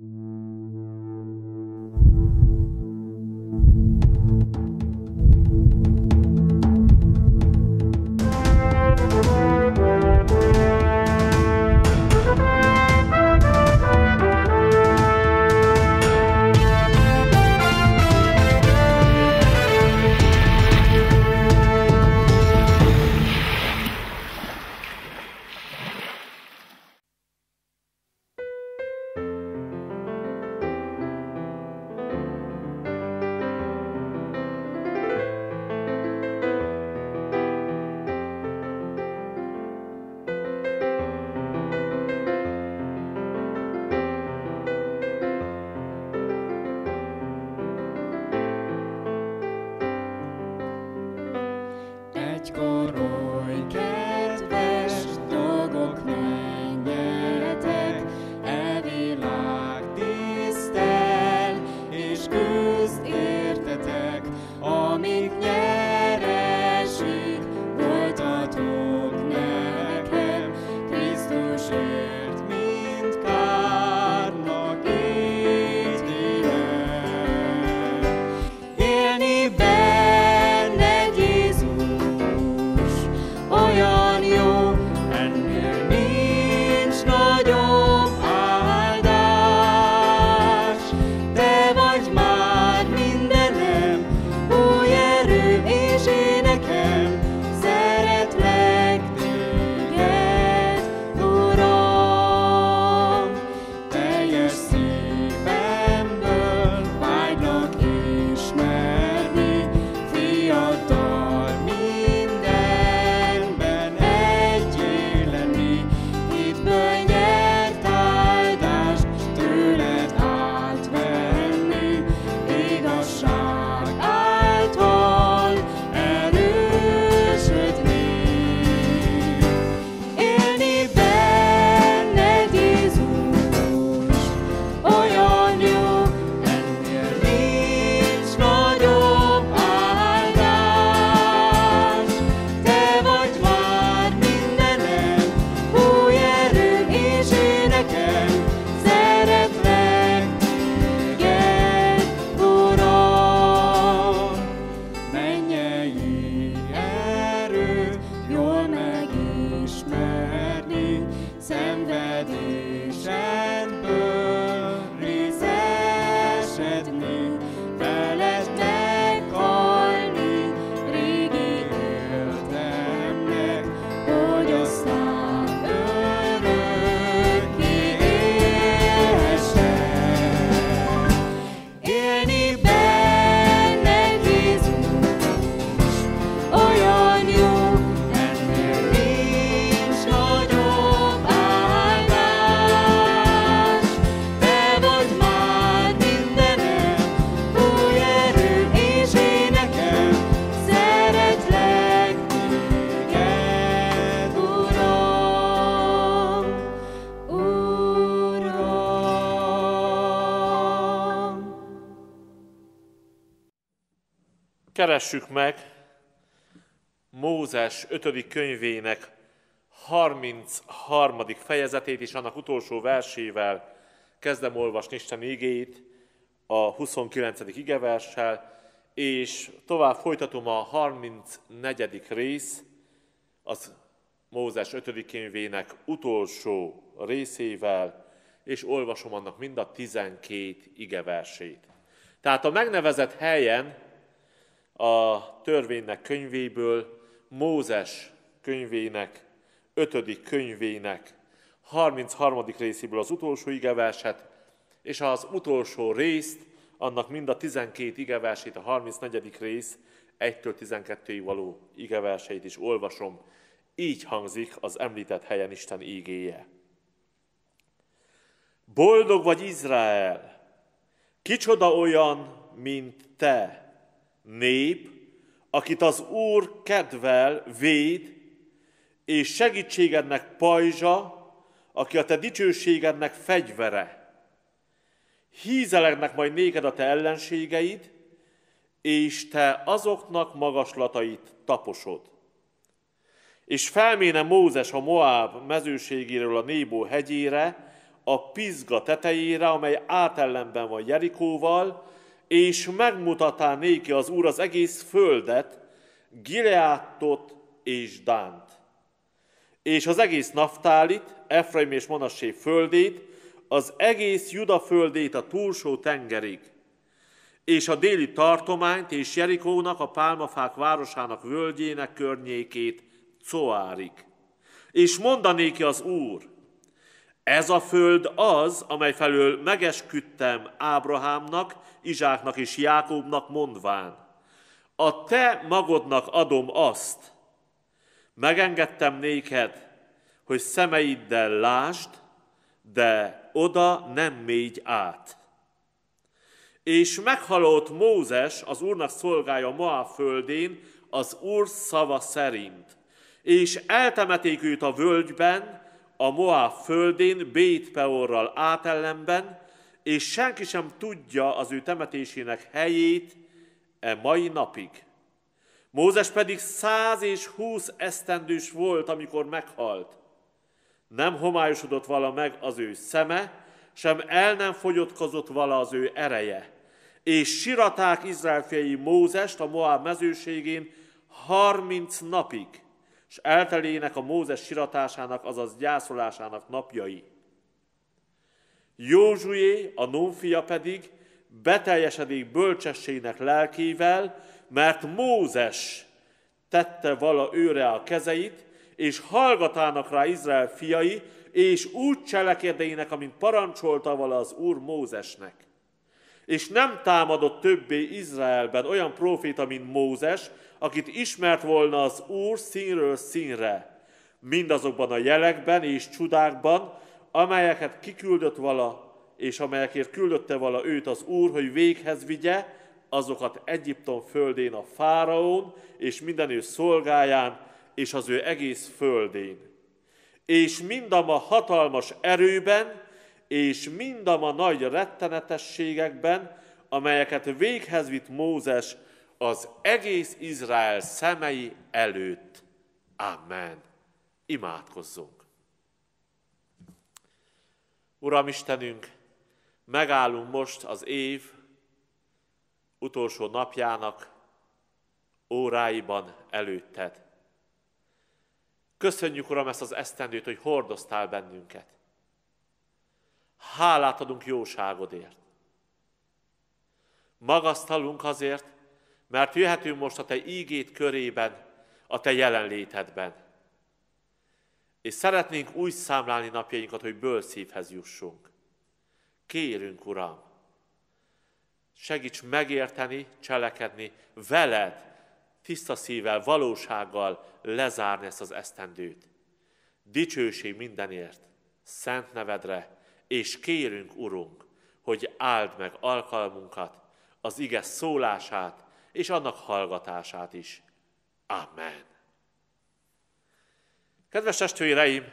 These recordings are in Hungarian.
Mm-hmm. And szenvedése. Keressük meg Mózes 5. könyvének 33. fejezetét és annak utolsó versével kezdem olvasni Isten igéit, a 29. igeverssel, és tovább folytatom a 34. rész, az Mózes 5. könyvének utolsó részével, és olvasom annak mind a 12 igeversét. Tehát a megnevezett helyen a törvénynek könyvéből, Mózes könyvének, ötödik könyvének, 33. részéből az utolsó igeverset, és az utolsó részt, annak mind a 12 igeversét, a 34. rész 1-től 12-ig való igeverseit is olvasom. Így hangzik az említett helyen Isten ígéje. Boldog vagy Izrael, kicsoda olyan, mint te, nép, akit az Úr kedvel, véd, és segítségednek pajzsa, aki a te dicsőségednek fegyvere. Hízelegnek majd néked a te ellenségeid, és te azoknak magaslatait taposod. És felméne Mózes a Moáb mezőségéről a Nébó hegyére, a Pizga tetejére, amely átellenben van Jerikóval, és megmutatá néki az Úr az egész földet, Gileátot és Dánt, és az egész Naftálit, Efraim és Manassé földét, az egész Juda földét a túlsó tengerig, és a déli tartományt és Jerikónak, a pálmafák városának völgyének környékét Coárig. És mondanéki az Úr, ez a föld az, amely felől megesküdtem Ábrahámnak, Izsáknak és Jákobnak mondván. A te magodnak adom azt, megengedtem néked, hogy szemeiddel lásd, de oda nem mégy át. És meghalott Mózes, az Úrnak szolgája ma a földén, az Úr szava szerint. És eltemeték őt a völgyben, a Moab földén Bét Peorral átellenben, és senki sem tudja az ő temetésének helyét e mai napig. Mózes pedig száz és húsz esztendős volt, amikor meghalt. Nem homályosodott vala meg az ő szeme, sem el nem fogyatkozott vala az ő ereje. És siraták Izrael fiai Mózest a Moab mezőségén harminc napig és eltelének a Mózes siratásának, azaz gyászolásának napjai. Józsué, a nonfia pedig beteljesedik bölcsességnek lelkével, mert Mózes tette vala őre a kezeit, és hallgatának rá Izrael fiai, és úgy cselekedének, amint parancsolta vala az Úr Mózesnek és nem támadott többé Izraelben olyan proféta, mint Mózes, akit ismert volna az Úr színről színre, mindazokban a jelekben és csodákban, amelyeket kiküldött vala, és amelyekért küldötte vala őt az Úr, hogy véghez vigye, azokat Egyiptom földén a fáraón, és minden ő szolgáján, és az ő egész földén. És mindam a hatalmas erőben, és mind a ma nagy rettenetességekben, amelyeket véghez vitt Mózes az egész Izrael szemei előtt. Amen. Imádkozzunk. Uram Istenünk, megállunk most az év utolsó napjának óráiban előtted. Köszönjük, Uram, ezt az esztendőt, hogy hordoztál bennünket hálát adunk jóságodért. Magasztalunk azért, mert jöhetünk most a Te ígét körében, a Te jelenlétedben. És szeretnénk úgy számlálni napjainkat, hogy bőlszívhez jussunk. Kérünk, Uram, segíts megérteni, cselekedni veled, tiszta szívvel, valósággal lezárni ezt az esztendőt. Dicsőség mindenért, szent nevedre, és kérünk, Urunk, hogy áld meg alkalmunkat, az ige szólását és annak hallgatását is. Amen. Kedves testvéreim,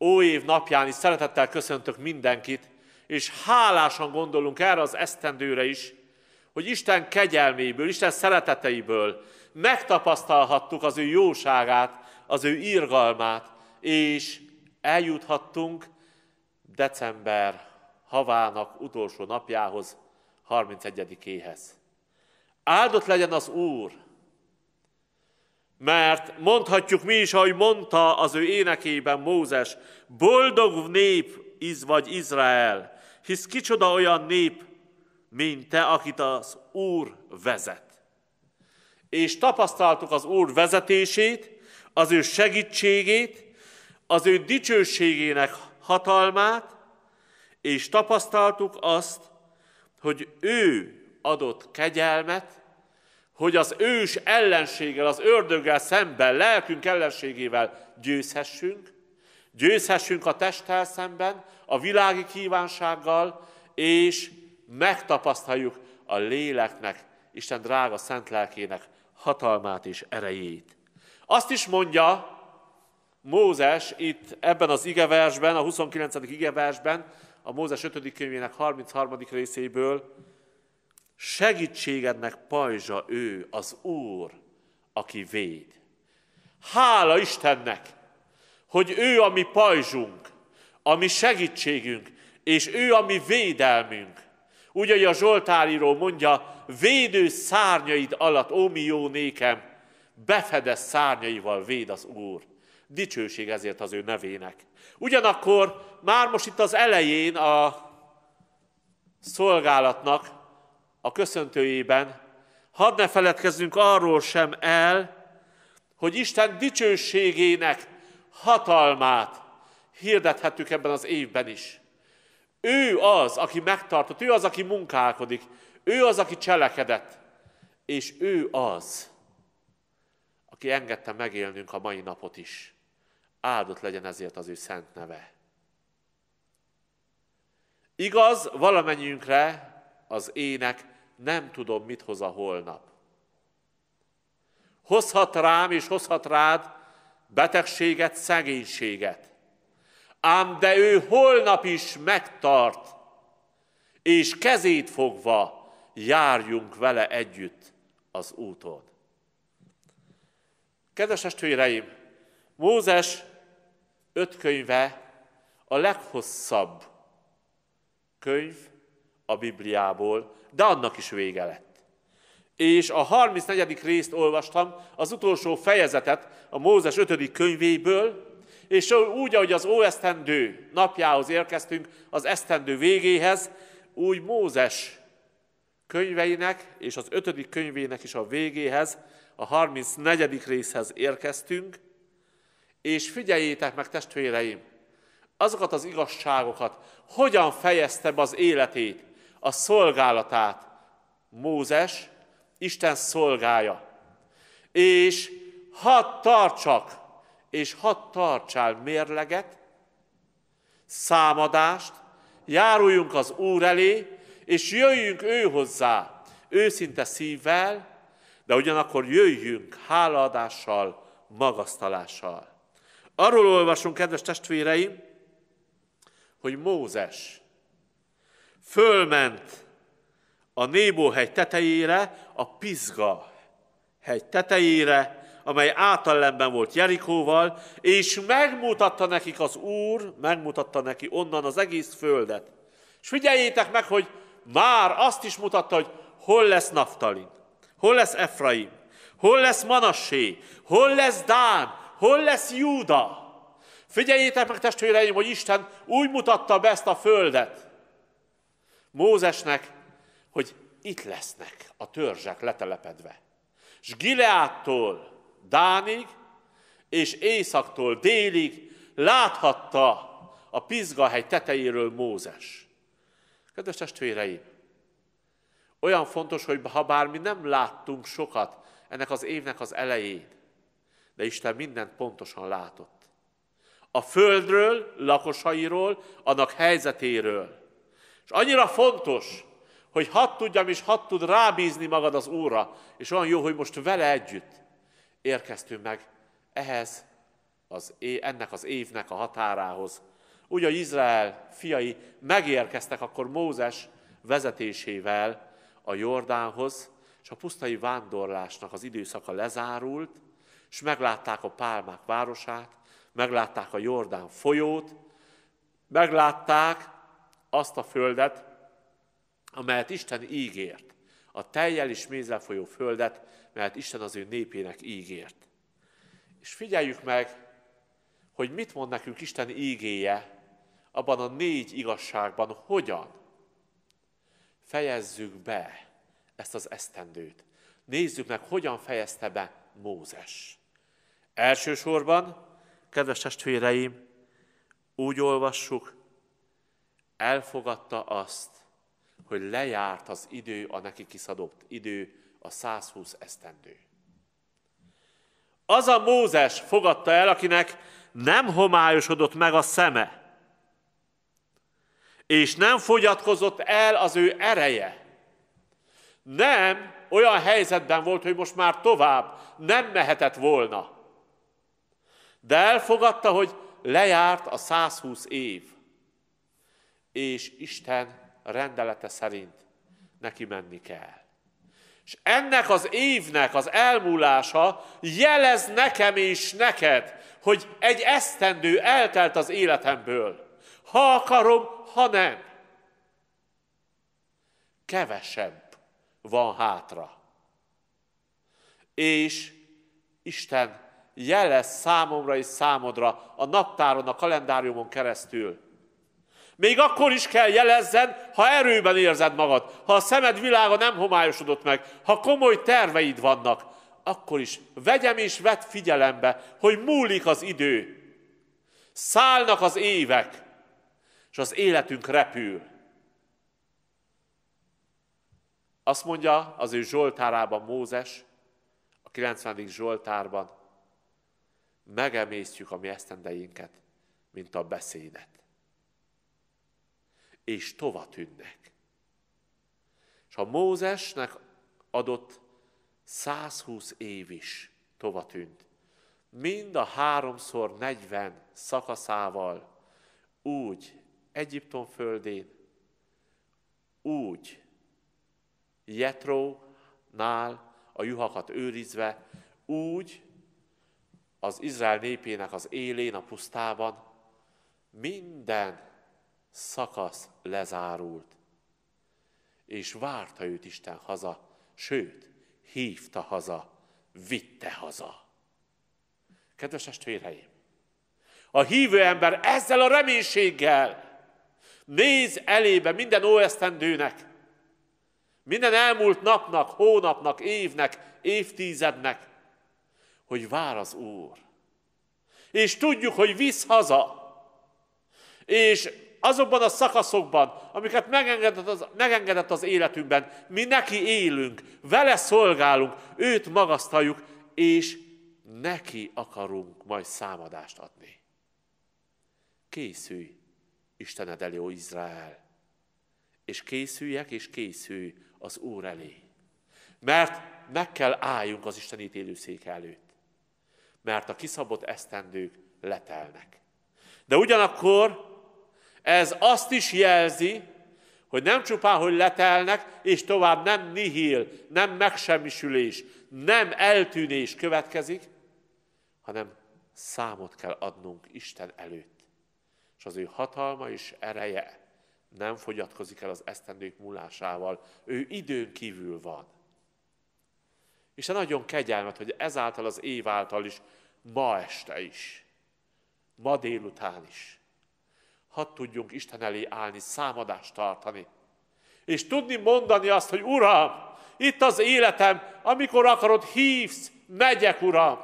ó év napján is szeretettel köszöntök mindenkit, és hálásan gondolunk erre az esztendőre is, hogy Isten kegyelméből, Isten szereteteiből megtapasztalhattuk az ő jóságát, az ő írgalmát és eljuthattunk december havának utolsó napjához, 31-éhez. Áldott legyen az Úr, mert mondhatjuk mi is, ahogy mondta az ő énekében Mózes, boldog nép iz vagy Izrael, hisz kicsoda olyan nép, mint te, akit az Úr vezet. És tapasztaltuk az Úr vezetését, az ő segítségét, az ő dicsőségének hatalmát, és tapasztaltuk azt, hogy ő adott kegyelmet, hogy az ős ellenséggel, az ördöggel szemben, lelkünk ellenségével győzhessünk, győzhessünk a testtel szemben, a világi kívánsággal, és megtapasztaljuk a léleknek, Isten drága szent lelkének hatalmát és erejét. Azt is mondja, Mózes itt ebben az igeversben, a 29. igeversben, a Mózes 5. könyvének 33. részéből segítségednek pajzsa ő, az Úr, aki véd. Hála Istennek, hogy ő a mi pajzsunk, a mi segítségünk, és ő a mi védelmünk. Úgy, ahogy a Zsoltáríró mondja, védő szárnyaid alatt, ó mi jó nékem, befedez szárnyaival véd az Úr. Dicsőség ezért az ő nevének. Ugyanakkor már most itt az elején a szolgálatnak, a köszöntőjében, hadd ne feledkezzünk arról sem el, hogy Isten dicsőségének hatalmát hirdethettük ebben az évben is. Ő az, aki megtartott, ő az, aki munkálkodik, ő az, aki cselekedett, és ő az, aki engedte megélnünk a mai napot is áldott legyen ezért az ő szent neve. Igaz, valamennyiünkre az ének nem tudom, mit hoz a holnap. Hozhat rám és hozhat rád betegséget, szegénységet. Ám de ő holnap is megtart, és kezét fogva járjunk vele együtt az úton. Kedves testvéreim, Mózes öt könyve a leghosszabb könyv a Bibliából, de annak is vége lett. És a 34. részt olvastam, az utolsó fejezetet a Mózes 5. könyvéből, és úgy, ahogy az óesztendő napjához érkeztünk, az esztendő végéhez, úgy Mózes könyveinek és az ötödik könyvének is a végéhez, a 34. részhez érkeztünk, és figyeljétek meg, testvéreim, azokat az igazságokat, hogyan fejezte be az életét, a szolgálatát Mózes, Isten szolgája. És hadd tartsak, és hadd tartsál mérleget, számadást, járuljunk az Úr elé, és jöjjünk ő hozzá, őszinte szívvel, de ugyanakkor jöjjünk hálaadással, magasztalással. Arról olvasunk, kedves testvéreim, hogy Mózes fölment a hegy tetejére, a Pizga hegy tetejére, amely átellenben volt Jerikóval, és megmutatta nekik az Úr, megmutatta neki onnan az egész földet. És figyeljétek meg, hogy már azt is mutatta, hogy hol lesz Naftalin, hol lesz Efraim, hol lesz Manassé, hol lesz Dán, hol lesz Júda? Figyeljétek meg testvéreim, hogy Isten úgy mutatta be ezt a földet Mózesnek, hogy itt lesznek a törzsek letelepedve. És Gileádtól Dánig, és Északtól délig láthatta a pizgahely tetejéről Mózes. Kedves testvéreim, olyan fontos, hogy ha bár mi nem láttunk sokat ennek az évnek az elején, de Isten mindent pontosan látott. A földről, lakosairól, annak helyzetéről. És annyira fontos, hogy hadd tudjam és hadd tud rábízni magad az Úrra, és olyan jó, hogy most vele együtt érkeztünk meg ehhez, az, ennek az évnek a határához. Úgy, hogy Izrael fiai megérkeztek akkor Mózes vezetésével a Jordánhoz, és a pusztai vándorlásnak az időszaka lezárult, és meglátták a pálmák városát, meglátták a Jordán folyót, meglátták azt a földet, amelyet Isten ígért, a teljel és mézzel folyó földet, mert Isten az ő népének ígért. És figyeljük meg, hogy mit mond nekünk Isten ígéje abban a négy igazságban, hogyan fejezzük be ezt az esztendőt. Nézzük meg, hogyan fejezte be Mózes. Elsősorban, kedves testvéreim, úgy olvassuk, elfogadta azt, hogy lejárt az idő, a neki kiszadott idő, a 120 esztendő. Az a Mózes fogadta el, akinek nem homályosodott meg a szeme, és nem fogyatkozott el az ő ereje. Nem olyan helyzetben volt, hogy most már tovább nem mehetett volna de elfogadta, hogy lejárt a 120 év, és Isten rendelete szerint neki menni kell. És ennek az évnek az elmúlása jelez nekem és neked, hogy egy esztendő eltelt az életemből. Ha akarom, ha nem. Kevesebb van hátra. És Isten jeles számomra és számodra a naptáron, a kalendáriumon keresztül. Még akkor is kell jelezzen, ha erőben érzed magad, ha a szemed világa nem homályosodott meg, ha komoly terveid vannak, akkor is vegyem és vedd figyelembe, hogy múlik az idő. Szállnak az évek, és az életünk repül. Azt mondja az ő Zsoltárában Mózes, a 90. Zsoltárban, megemésztjük a mi esztendeinket, mint a beszédet. És tova tűnnek. És a Mózesnek adott 120 év is tova tűnt. Mind a háromszor 40 szakaszával úgy Egyiptom földén, úgy Jetrónál a juhakat őrizve, úgy az Izrael népének az élén, a pusztában minden szakasz lezárult, és várta őt Isten haza, sőt, hívta haza, vitte haza. Kedves testvéreim, a hívő ember ezzel a reménységgel néz elébe minden óesztendőnek, minden elmúlt napnak, hónapnak, évnek, évtizednek, hogy vár az Úr. És tudjuk, hogy visz haza. És azokban a szakaszokban, amiket megengedett az, megengedett az életünkben, mi neki élünk, vele szolgálunk, őt magasztaljuk, és neki akarunk majd számadást adni. Készülj, Istened elé, ó Izrael, és készüljek, és készülj az Úr elé. Mert meg kell álljunk az Isten ítélőszék előtt mert a kiszabott esztendők letelnek. De ugyanakkor ez azt is jelzi, hogy nem csupán, hogy letelnek, és tovább nem nihil, nem megsemmisülés, nem eltűnés következik, hanem számot kell adnunk Isten előtt. És az ő hatalma és ereje nem fogyatkozik el az esztendők múlásával. Ő időn kívül van. Isten nagyon kegyelmet, hogy ezáltal az év által is, ma este is, ma délután is, hadd tudjunk Isten elé állni, számadást tartani, és tudni mondani azt, hogy Uram, itt az életem, amikor akarod, hívsz, megyek, Uram.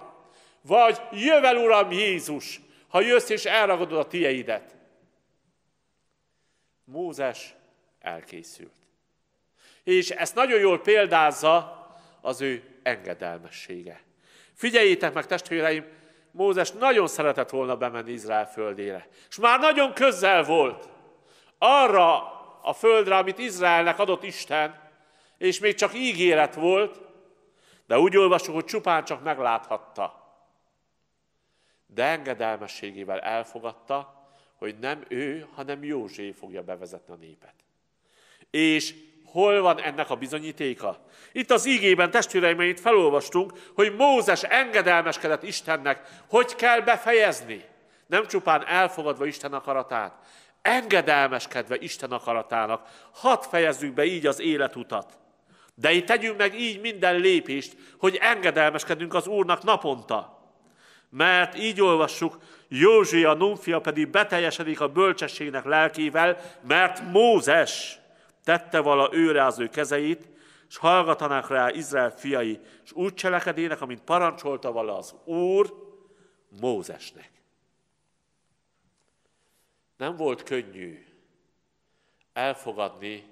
Vagy jövel, Uram Jézus, ha jössz és elragadod a tieidet. Mózes elkészült. És ezt nagyon jól példázza az ő engedelmessége. Figyeljétek meg, testvéreim, Mózes nagyon szeretett volna bemenni Izrael földére. És már nagyon közel volt arra a földre, amit Izraelnek adott Isten, és még csak ígéret volt, de úgy olvasok, hogy csupán csak megláthatta. De engedelmességével elfogadta, hogy nem ő, hanem Józsé fogja bevezetni a népet. És Hol van ennek a bizonyítéka? Itt az ígében, testvéreim, itt felolvastunk, hogy Mózes engedelmeskedett Istennek, hogy kell befejezni. Nem csupán elfogadva Isten akaratát, engedelmeskedve Isten akaratának. Hadd fejezzük be így az életutat. De itt tegyünk meg így minden lépést, hogy engedelmeskedünk az Úrnak naponta. Mert így olvassuk, a Numfia pedig beteljesedik a bölcsességnek lelkével, mert Mózes tette vala őre az ő kezeit, és hallgatanak rá Izrael fiai, és úgy cselekedének, amint parancsolta vala az Úr Mózesnek. Nem volt könnyű elfogadni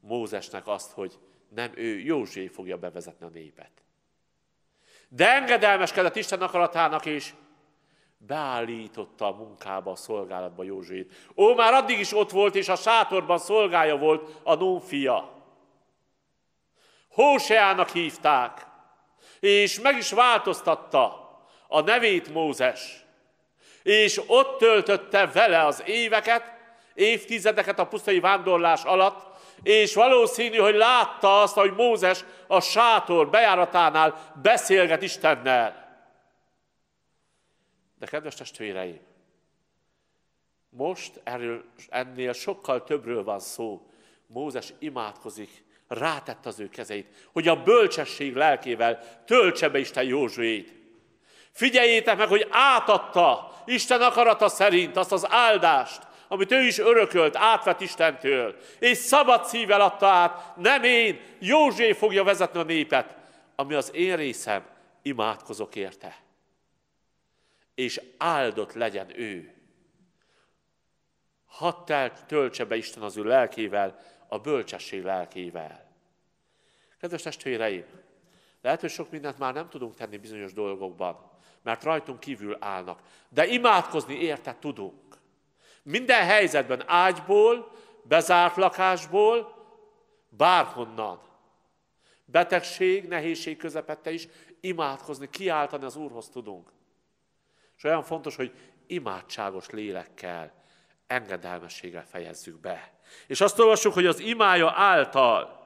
Mózesnek azt, hogy nem ő, József fogja bevezetni a népet. De engedelmeskedett Isten akaratának, és beállította a munkába, a szolgálatba Józsuét. Ó, már addig is ott volt, és a sátorban szolgája volt a Nón fia. Hóseának hívták, és meg is változtatta a nevét Mózes. És ott töltötte vele az éveket, évtizedeket a pusztai vándorlás alatt, és valószínű, hogy látta azt, hogy Mózes a sátor bejáratánál beszélget Istennel. De kedves testvéreim, most erről, ennél sokkal többről van szó. Mózes imádkozik, rátett az ő kezeit, hogy a bölcsesség lelkével töltse be Isten Józsuét. Figyeljétek meg, hogy átadta Isten akarata szerint azt az áldást, amit ő is örökölt, átvett Istentől, és szabad szívvel adta át, nem én, Józsé fogja vezetni a népet, ami az én részem, imádkozok érte és áldott legyen ő. Hadd töltse be Isten az ő lelkével, a bölcsesség lelkével. Kedves testvéreim, lehet, hogy sok mindent már nem tudunk tenni bizonyos dolgokban, mert rajtunk kívül állnak. De imádkozni érte tudunk. Minden helyzetben ágyból, bezárt lakásból, bárhonnan. Betegség, nehézség közepette is imádkozni, kiáltani az Úrhoz tudunk. És olyan fontos, hogy imádságos lélekkel, engedelmességgel fejezzük be. És azt olvassuk, hogy az imája által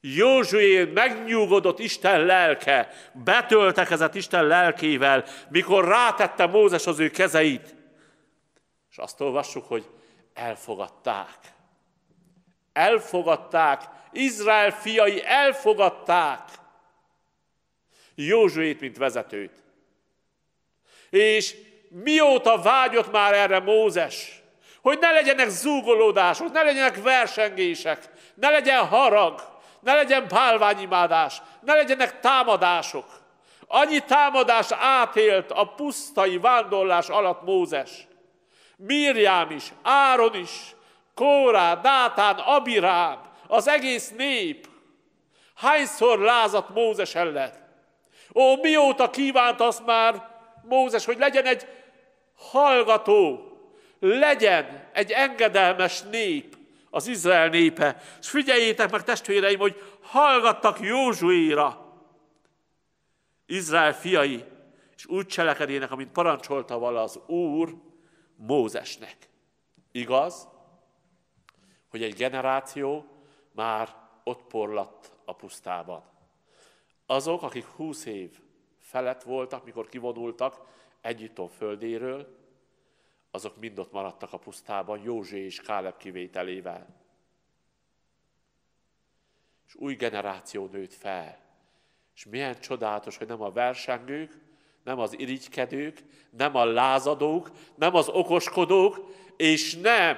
Józsué megnyugodott Isten lelke, betöltekezett Isten lelkével, mikor rátette Mózes az ő kezeit. És azt olvassuk, hogy elfogadták. Elfogadták, Izrael fiai elfogadták Józsuét, mint vezetőt. És mióta vágyott már erre Mózes? Hogy ne legyenek zúgolódások, ne legyenek versengések, ne legyen harag, ne legyen pálványimádás, ne legyenek támadások. Annyi támadás átélt a pusztai vándorlás alatt Mózes. Mirjám is, Áron is, Kórá, Dátán, Abirám, az egész nép. Hányszor lázadt Mózes ellen? Ó, mióta kívánt azt már Mózes, hogy legyen egy hallgató, legyen egy engedelmes nép, az Izrael népe. És figyeljétek meg testvéreim, hogy hallgattak Józsuéra, Izrael fiai, és úgy cselekedének, amit parancsolta vala az Úr Mózesnek. Igaz, hogy egy generáció már ott porlatt a pusztában. Azok, akik húsz év felett voltak, mikor kivonultak Egyiptom földéről, azok mind ott maradtak a pusztában, Józsé és Káleb kivételével. És új generáció nőtt fel. És milyen csodálatos, hogy nem a versengők, nem az irigykedők, nem a lázadók, nem az okoskodók, és nem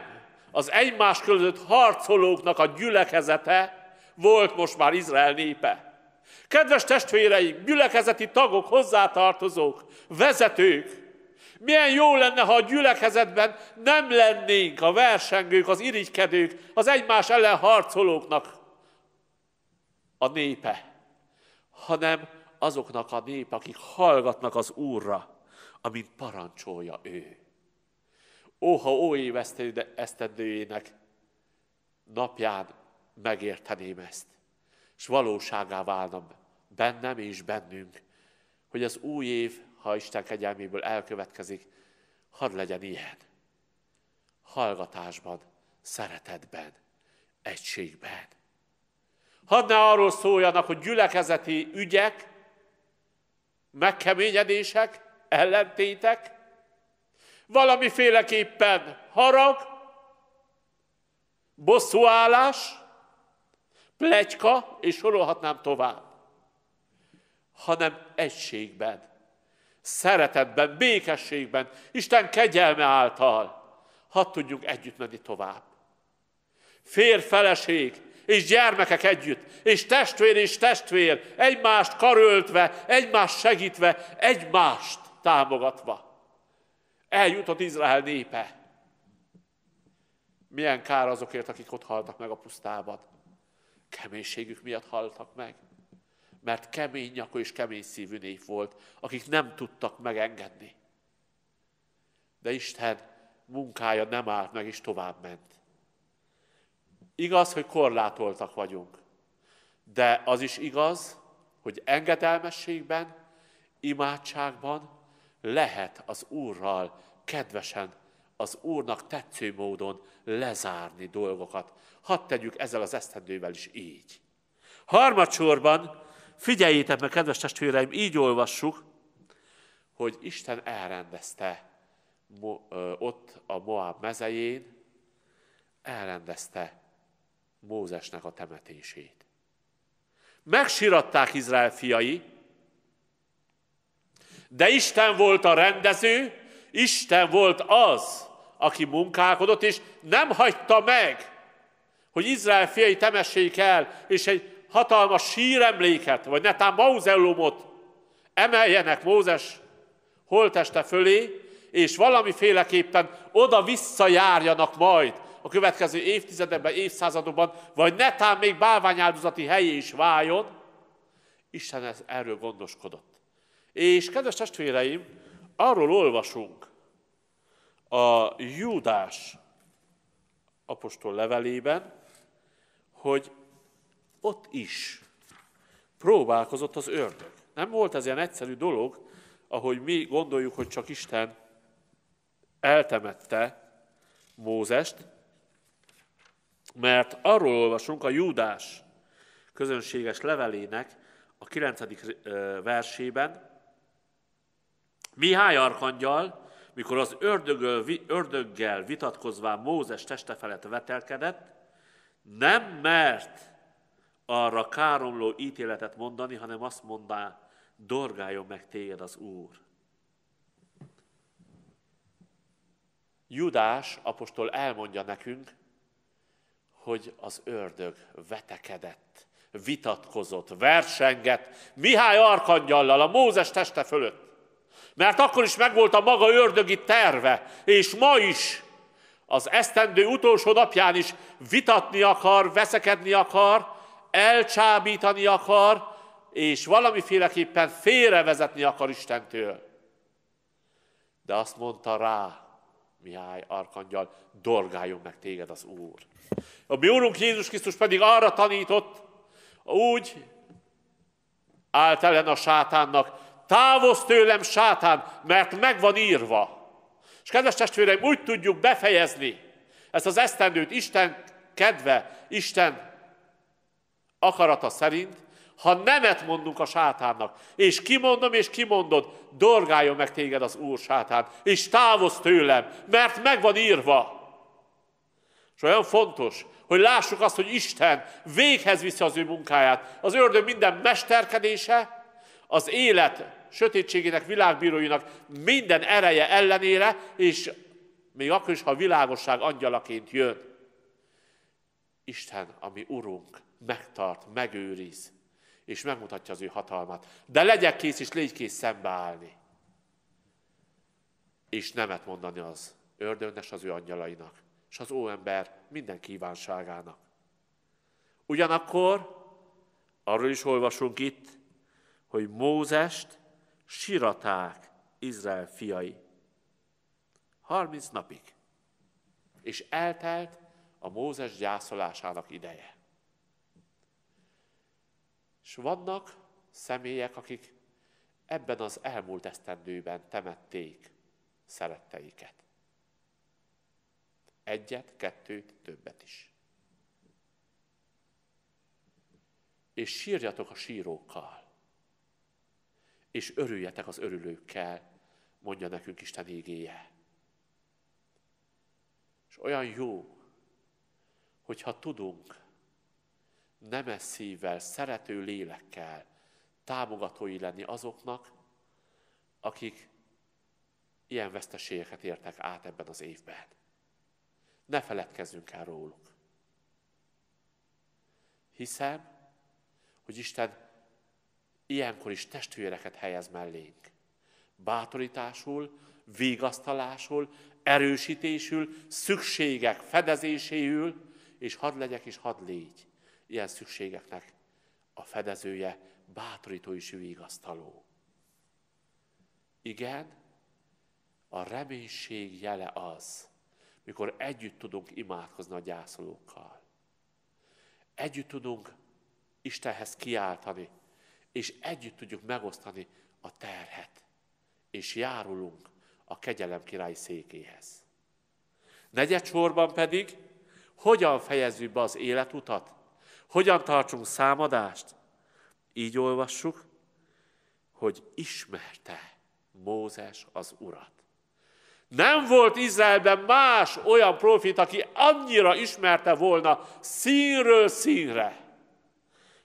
az egymás között harcolóknak a gyülekezete volt most már Izrael népe. Kedves testvéreim, gyülekezeti tagok, hozzátartozók, vezetők, milyen jó lenne, ha a gyülekezetben nem lennénk a versengők, az irigykedők, az egymás ellen harcolóknak a népe, hanem azoknak a nép, akik hallgatnak az Úrra, amint parancsolja ő. Óha ó évesztendőjének napján megérteném ezt és valóságá válna bennem és bennünk, hogy az új év, ha Isten kegyelméből elkövetkezik, hadd legyen ilyen. Hallgatásban, szeretetben, egységben. Hadd ne arról szóljanak, hogy gyülekezeti ügyek, megkeményedések, ellentétek, valamiféleképpen harag, bosszúállás, plegyka, és sorolhatnám tovább, hanem egységben, szeretetben, békességben, Isten kegyelme által, hadd tudjunk együtt menni tovább. Fér feleség, és gyermekek együtt, és testvér és testvér, egymást karöltve, egymást segítve, egymást támogatva. Eljutott Izrael népe. Milyen kár azokért, akik ott haltak meg a pusztában. Keménységük miatt haltak meg, mert kemény nyakú és kemény szívű nép volt, akik nem tudtak megengedni. De Isten munkája nem állt meg, és tovább ment. Igaz, hogy korlátoltak vagyunk, de az is igaz, hogy engedelmességben, imádságban lehet az Úrral kedvesen az Úrnak tetsző módon lezárni dolgokat. Hadd tegyük ezzel az esztendővel is így. Harmadsorban, figyeljétek meg, kedves testvéreim, így olvassuk, hogy Isten elrendezte ott a Moab mezején, elrendezte Mózesnek a temetését. Megsiratták Izrael fiai, de Isten volt a rendező, Isten volt az, aki munkálkodott, és nem hagyta meg, hogy Izrael fiai temessék el, és egy hatalmas síremléket, vagy netán mauzeumot emeljenek Mózes holteste fölé, és valamiféleképpen oda visszajárjanak majd a következő évtizedekben, évszázadokban, vagy netán még bálványáldozati helyé is váljon, Isten erről gondoskodott. És kedves testvéreim, arról olvasunk, a Júdás apostol levelében, hogy ott is próbálkozott az ördög. Nem volt ez ilyen egyszerű dolog, ahogy mi gondoljuk, hogy csak Isten eltemette Mózest, mert arról olvasunk a Júdás közönséges levelének a 9. versében, Mihály Arkangyal mikor az ördögöl, ördöggel vitatkozva Mózes teste felett vetelkedett, nem mert arra káromló ítéletet mondani, hanem azt mondta: dorgáljon meg téged az Úr. Judás apostol elmondja nekünk, hogy az ördög vetekedett, vitatkozott, versengett Mihály arkangyallal a Mózes teste fölött. Mert akkor is megvolt a maga ördögi terve, és ma is az esztendő utolsó napján is vitatni akar, veszekedni akar, elcsábítani akar, és valamiféleképpen félrevezetni akar Istentől. De azt mondta rá Mihály Arkangyal, dorgáljon meg téged az Úr. A mi Úrunk Jézus Krisztus pedig arra tanított, úgy állt ellen a sátánnak, Távozz tőlem, sátán, mert meg van írva. És kedves testvéreim, úgy tudjuk befejezni ezt az esztendőt Isten kedve, Isten akarata szerint, ha nemet mondunk a sátánnak, és kimondom és kimondod, dorgáljon meg téged az Úr sátán, és távozz tőlem, mert meg van írva. És olyan fontos, hogy lássuk azt, hogy Isten véghez viszi az ő munkáját. Az ördög minden mesterkedése, az élet sötétségének, világbíróinak minden ereje ellenére, és még akkor is, ha világosság angyalaként jön. Isten, ami Urunk, megtart, megőriz, és megmutatja az ő hatalmat. De legyek kész, és légy kész szembeállni. És nemet mondani az ördögnek, az ő angyalainak, és az óember minden kívánságának. Ugyanakkor arról is olvasunk itt, hogy Mózest siraták Izrael fiai. 30 napig. És eltelt a Mózes gyászolásának ideje. És vannak személyek, akik ebben az elmúlt esztendőben temették szeretteiket. Egyet, kettőt, többet is. És sírjatok a sírókkal és örüljetek az örülőkkel, mondja nekünk Isten ígéje. És olyan jó, hogyha tudunk nemes szívvel, szerető lélekkel támogatói lenni azoknak, akik ilyen veszteségeket értek át ebben az évben. Ne feledkezzünk el róluk. Hiszem, hogy Isten ilyenkor is testvéreket helyez mellénk. Bátorításul, vigasztalásul, erősítésül, szükségek fedezéséül, és hadd legyek és hadd légy ilyen szükségeknek a fedezője, bátorító és vigasztaló. Igen, a reménység jele az, mikor együtt tudunk imádkozni a gyászolókkal. Együtt tudunk Istenhez kiáltani, és együtt tudjuk megosztani a terhet, és járulunk a kegyelem király székéhez. Negyed sorban pedig, hogyan fejezzük be az életutat, hogyan tartsunk számadást. Így olvassuk, hogy ismerte Mózes az Urat. Nem volt Izraelben más olyan profit, aki annyira ismerte volna színről színre.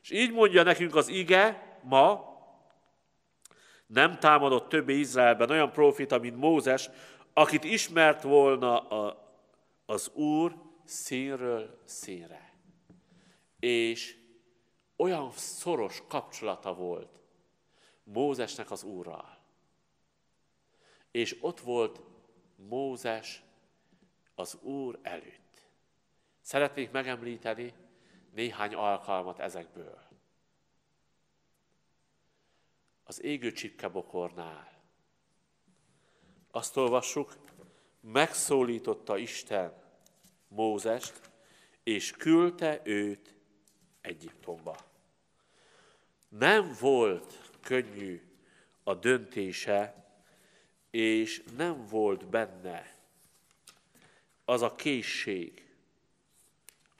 És így mondja nekünk az ige, ma nem támadott többé Izraelben olyan profita, mint Mózes, akit ismert volna a, az Úr színről színre. És olyan szoros kapcsolata volt Mózesnek az Úrral. És ott volt Mózes az Úr előtt. Szeretnék megemlíteni néhány alkalmat ezekből az égő csipkebokornál. Azt olvassuk, megszólította Isten Mózest, és küldte őt Egyiptomba. Nem volt könnyű a döntése, és nem volt benne az a készség,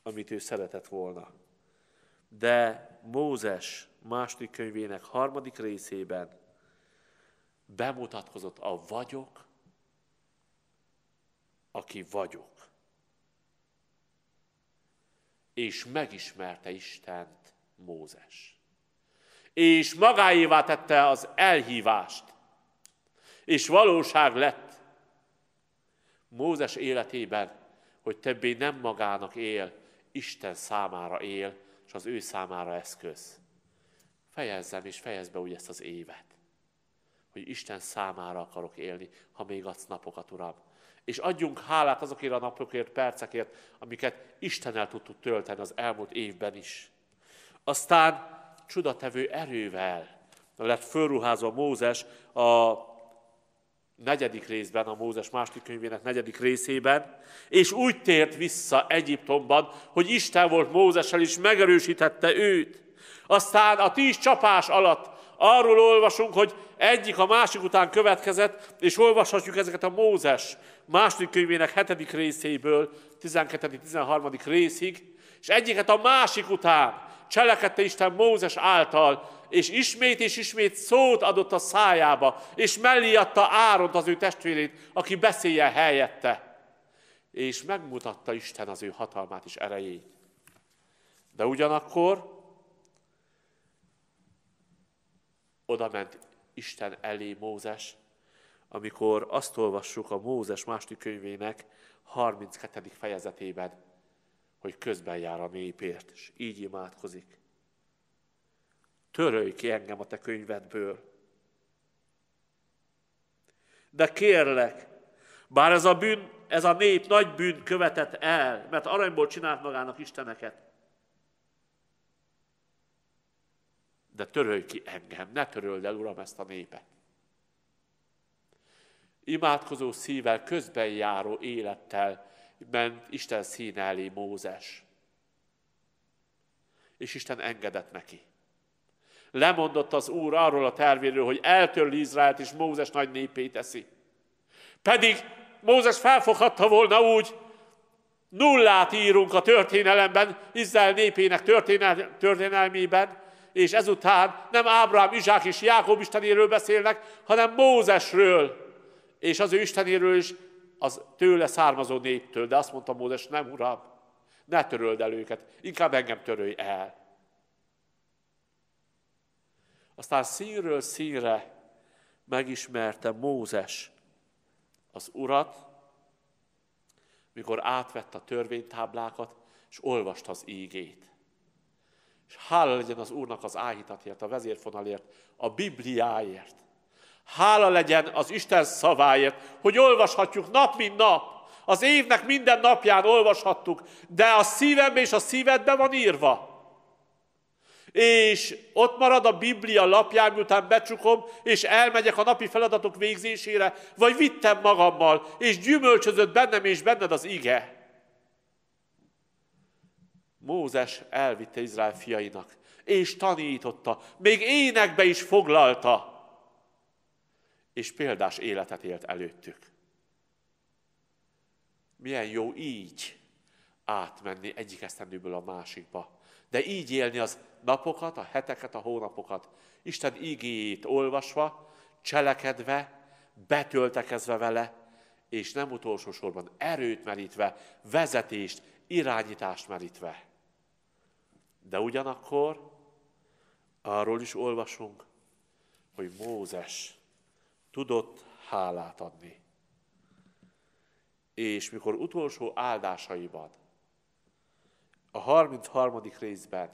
amit ő szeretett volna de Mózes második könyvének harmadik részében bemutatkozott a vagyok, aki vagyok. És megismerte Istent Mózes. És magáévá tette az elhívást. És valóság lett Mózes életében, hogy többé nem magának él, Isten számára él, az ő számára eszköz. Fejezzem és fejezd be úgy ezt az évet, hogy Isten számára akarok élni, ha még adsz napokat, Uram. És adjunk hálát azokért a napokért, percekért, amiket el tudtuk tölteni az elmúlt évben is. Aztán csudatevő erővel lett fölruházva Mózes a negyedik részben, a Mózes második könyvének negyedik részében, és úgy tért vissza Egyiptomban, hogy Isten volt Mózessel, és megerősítette őt. Aztán a tíz csapás alatt arról olvasunk, hogy egyik a másik után következett, és olvashatjuk ezeket a Mózes második könyvének hetedik részéből, 12.-13. részig, és egyiket a másik után cselekedte Isten Mózes által és ismét és ismét szót adott a szájába, és mellé adta Áront az ő testvérét, aki beszéljen helyette. És megmutatta Isten az ő hatalmát és erejét. De ugyanakkor oda ment Isten elé Mózes, amikor azt olvassuk a Mózes második könyvének 32. fejezetében, hogy közben jár a népért, és így imádkozik törölj ki engem a te könyvedből. De kérlek, bár ez a bűn, ez a nép nagy bűn követett el, mert aranyból csinált magának isteneket, de törölj ki engem, ne töröld el, Uram, ezt a népet. Imádkozó szívvel, közben járó élettel ment Isten színe elé Mózes. És Isten engedett neki lemondott az Úr arról a tervéről, hogy eltörli Izraelt, és Mózes nagy népé teszi. Pedig Mózes felfoghatta volna úgy, nullát írunk a történelemben, Izrael népének történel- történelmében, és ezután nem Ábrám, Izsák és Jákob istenéről beszélnek, hanem Mózesről, és az ő istenéről is az tőle származó néptől. De azt mondta Mózes, nem uram, ne töröld el őket, inkább engem törölj el. Aztán színről színre megismerte Mózes az urat, mikor átvette a törvénytáblákat, és olvasta az ígét. És hála legyen az Úrnak az áhítatért, a vezérfonalért, a Bibliáért. Hála legyen az Isten szaváért, hogy olvashatjuk nap, mint nap. Az évnek minden napján olvashattuk, de a szívembe és a szívedbe van írva és ott marad a Biblia lapján, miután becsukom, és elmegyek a napi feladatok végzésére, vagy vittem magammal, és gyümölcsözött bennem és benned az ige. Mózes elvitte Izrael fiainak, és tanította, még énekbe is foglalta, és példás életet élt előttük. Milyen jó így átmenni egyik esztendőből a másikba de így élni az napokat, a heteket, a hónapokat. Isten igéjét olvasva, cselekedve, betöltekezve vele, és nem utolsó sorban erőt merítve, vezetést, irányítást merítve. De ugyanakkor arról is olvasunk, hogy Mózes tudott hálát adni. És mikor utolsó áldásaiban a 33. részben,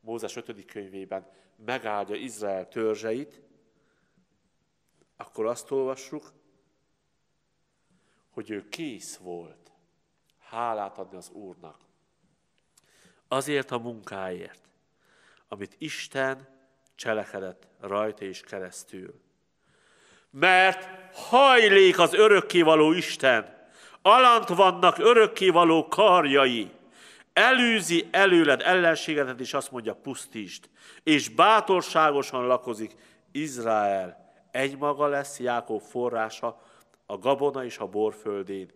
Mózes 5. könyvében megáldja Izrael törzseit, akkor azt olvassuk, hogy ő kész volt hálát adni az Úrnak. Azért a munkáért, amit Isten cselekedett rajta és keresztül. Mert hajlék az örökkévaló Isten, alant vannak örökkévaló karjai, Előzi előled ellenségedet, és azt mondja, pusztítsd. És bátorságosan lakozik Izrael. Egymaga lesz Jákob forrása, a gabona és a borföldén,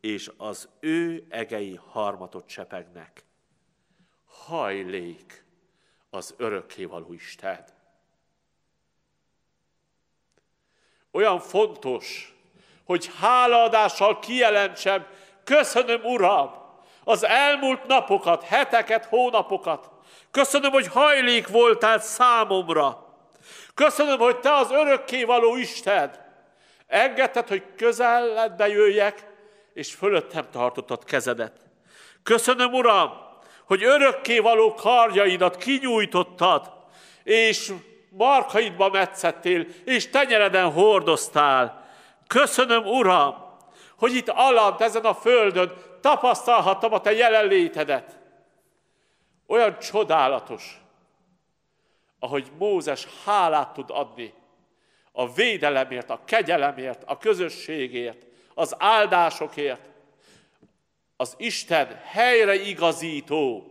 és az ő egei harmatot csepegnek. Hajlék az örökkévaló Isten. Olyan fontos, hogy hálaadással kijelentsem, köszönöm Uram, az elmúlt napokat, heteket, hónapokat. Köszönöm, hogy hajlék voltál számomra. Köszönöm, hogy te az örökké való Isten. Engedted, hogy közeledbe jöjjek, és fölöttem tartottad kezedet. Köszönöm, Uram, hogy örökké való karjaidat kinyújtottad, és markaidba metszettél, és tenyereden hordoztál. Köszönöm, Uram, hogy itt alatt ezen a földön tapasztalhattam a te jelenlétedet. Olyan csodálatos, ahogy Mózes hálát tud adni a védelemért, a kegyelemért, a közösségért, az áldásokért, az Isten helyreigazító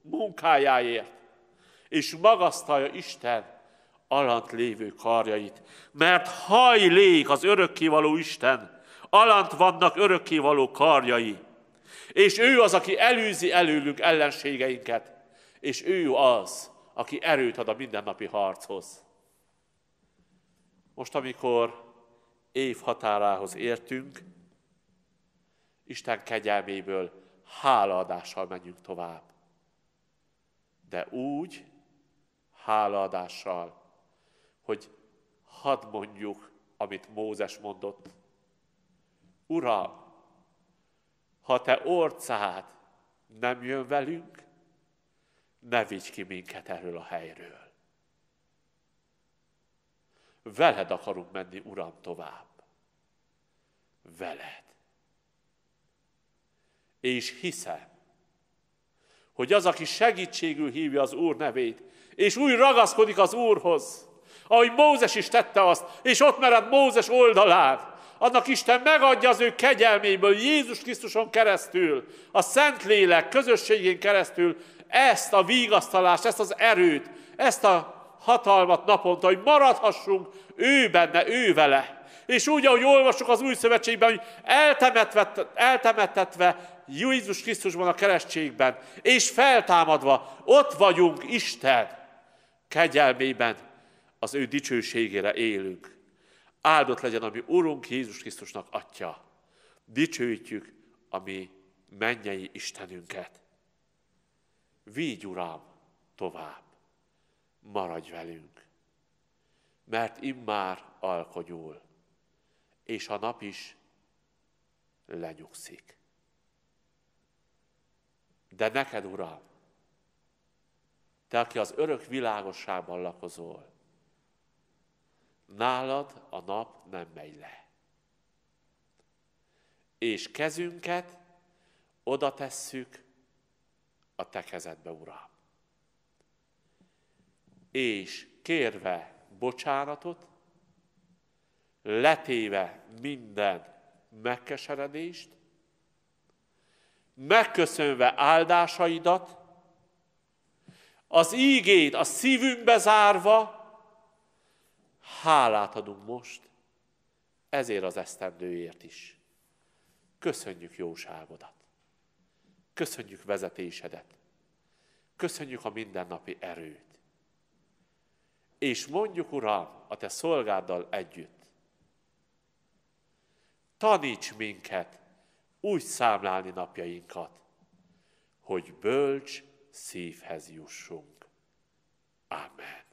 munkájáért, és magasztalja Isten alant lévő karjait. Mert hajlék az örökkévaló Isten, alant vannak örökkévaló karjai és ő az, aki elűzi előlünk ellenségeinket, és ő az, aki erőt ad a mindennapi harchoz. Most, amikor év határához értünk, Isten kegyelméből hálaadással menjünk tovább. De úgy hálaadással, hogy hadd mondjuk, amit Mózes mondott. Uram, ha te orcád nem jön velünk, ne vigy ki minket erről a helyről. Veled akarunk menni, Uram, tovább. Veled. És hiszem, hogy az, aki segítségül hívja az Úr nevét, és úgy ragaszkodik az Úrhoz, ahogy Mózes is tette azt, és ott mered Mózes oldalán, annak Isten megadja az ő kegyelméből, Jézus Krisztuson keresztül, a Szentlélek közösségén keresztül ezt a vigasztalást, ezt az erőt, ezt a hatalmat naponta, hogy maradhassunk ő benne, ő vele. És úgy, ahogy olvasok az új szövetségben, hogy eltemetve, eltemetetve Jézus Krisztusban a keresztségben, és feltámadva ott vagyunk Isten kegyelmében, az ő dicsőségére élünk. Áldott legyen a mi Urunk Jézus Krisztusnak Atya. Dicsőítjük a mi mennyei Istenünket. Vígy, Uram, tovább. Maradj velünk, mert immár alkonyul, és a nap is lenyugszik. De neked, Uram, te, aki az örök világosságban lakozol, nálad a nap nem megy le. És kezünket oda tesszük a te kezedbe, Uram. És kérve bocsánatot, letéve minden megkeseredést, megköszönve áldásaidat, az ígét a szívünkbe zárva, Hálát adunk most ezért az esztendőért is. Köszönjük jóságodat. Köszönjük vezetésedet. Köszönjük a mindennapi erőt. És mondjuk, Uram, a Te szolgáddal együtt, taníts minket úgy számlálni napjainkat, hogy bölcs szívhez jussunk. Amen.